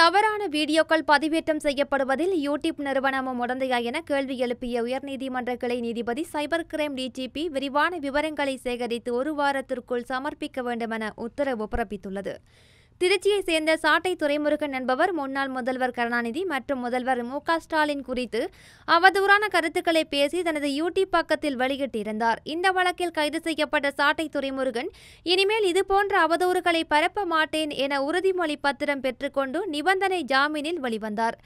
தவறான வீடியோக்கள் பதிவேற்றம் செய்யப்படுவதில் யூடியூப் நிறுவனமும் உடந்தையா என கேள்வி எழுப்பிய உயர்நீதிமன்ற கிளை நீதிபதி சைபர் கிரைம் டிஜிபி விரிவான விவரங்களை சேகரித்து ஒரு வாரத்திற்குள் சமர்ப்பிக்க வேண்டுமென உத்தரவு பிறப்பித்துள்ளது திருச்சியை சேர்ந்த சாட்டை துறைமுருகன் என்பவர் முன்னாள் முதல்வர் கருணாநிதி மற்றும் முதல்வர் மு ஸ்டாலின் குறித்து அவதூறான கருத்துக்களை பேசி தனது யூடியூப் பக்கத்தில் வெளியிட்டிருந்தார் இந்த வழக்கில் கைது செய்யப்பட்ட சாட்டை துறைமுருகன் இனிமேல் இதுபோன்ற அவதூறுகளை பரப்ப மாட்டேன் என உறுதிமொழி பத்திரம் பெற்றுக்கொண்டு நிபந்தனை ஜாமீனில் வெளிவந்தார்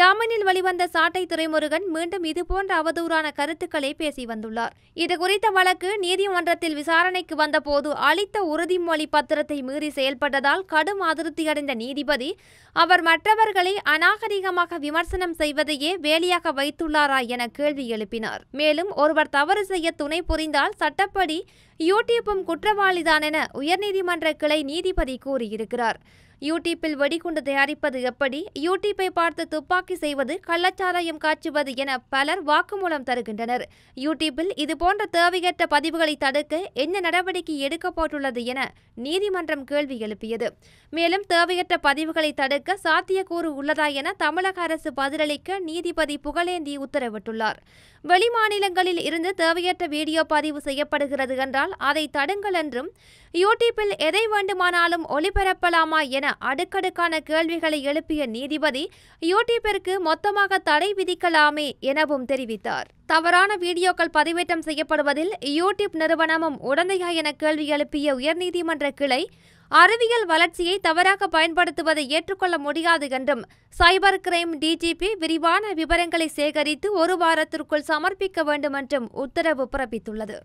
ஜாமீனில் வெளிவந்த சாட்டை துறைமுருகன் மீண்டும் இதுபோன்ற அவதூறான கருத்துக்களை பேசி வந்துள்ளார் இதுகுறித்த வழக்கு நீதிமன்றத்தில் விசாரணைக்கு வந்தபோது அளித்த உறுதிமொழி பத்திரத்தை மீறி செயல்பட்டதால் கடும் பெரிதும் அதிருப்தி அடைந்த நீதிபதி அவர் மற்றவர்களை அநாகரிகமாக விமர்சனம் செய்வதையே வேலையாக வைத்துள்ளாரா என கேள்வி எழுப்பினார் மேலும் ஒருவர் தவறு செய்ய துணை புரிந்தால் சட்டப்படி யூடியூப்பும் குற்றவாளிதான் என உயர்நீதிமன்ற கிளை நீதிபதி கூறியிருக்கிறார் யூடியூப்பில் வெடிகுண்டு தயாரிப்பது எப்படி யூடியூப்பை பார்த்து துப்பாக்கி செய்வது கள்ளச்சாராயம் காய்ச்சுவது என பலர் வாக்குமூலம் தருகின்றனர் யூடியூப்பில் இதுபோன்ற தேவையற்ற பதிவுகளை தடுக்க என்ன நடவடிக்கை எடுக்கப்பட்டுள்ளது என நீதிமன்றம் கேள்வி எழுப்பியது மேலும் தேவையற்ற பதிவுகளை தடுக்க சாத்தியக்கூறு உள்ளதா என தமிழக அரசு பதிலளிக்க நீதிபதி புகழேந்தி உத்தரவிட்டுள்ளார் வெளிமாநிலங்களில் இருந்து தேவையற்ற வீடியோ பதிவு செய்யப்படுகிறது என்றால் அதை தடுங்கள் என்றும் யூடியூப்பில் எதை வேண்டுமானாலும் ஒளிபரப்பலாமா என என அடுக்கடுக்கான கேள்விகளை எழுப்பிய நீதிபதி யூடியூப்பிற்கு மொத்தமாக தடை விதிக்கலாமே எனவும் தெரிவித்தார் தவறான வீடியோக்கள் பதிவேற்றம் செய்யப்படுவதில் யூடியூப் நிறுவனமும் உடந்தையா என கேள்வி எழுப்பிய உயர்நீதிமன்ற கிளை அறிவியல் வளர்ச்சியை தவறாக பயன்படுத்துவதை ஏற்றுக்கொள்ள முடியாது என்றும் சைபர் கிரைம் டிஜிபி விரிவான விவரங்களை சேகரித்து ஒரு வாரத்திற்குள் சமர்ப்பிக்க வேண்டும் என்றும் உத்தரவு பிறப்பித்துள்ளது